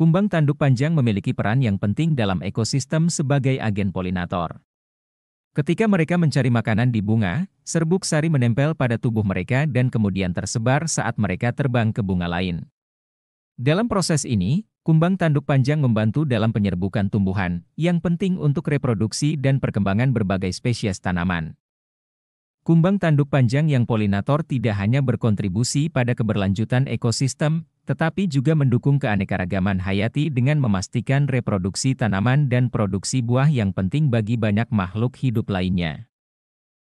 Kumbang tanduk panjang memiliki peran yang penting dalam ekosistem sebagai agen polinator. Ketika mereka mencari makanan di bunga, serbuk sari menempel pada tubuh mereka dan kemudian tersebar saat mereka terbang ke bunga lain. Dalam proses ini, kumbang tanduk panjang membantu dalam penyerbukan tumbuhan, yang penting untuk reproduksi dan perkembangan berbagai spesies tanaman. Kumbang tanduk panjang yang polinator tidak hanya berkontribusi pada keberlanjutan ekosistem, tetapi juga mendukung keanekaragaman hayati dengan memastikan reproduksi tanaman dan produksi buah yang penting bagi banyak makhluk hidup lainnya.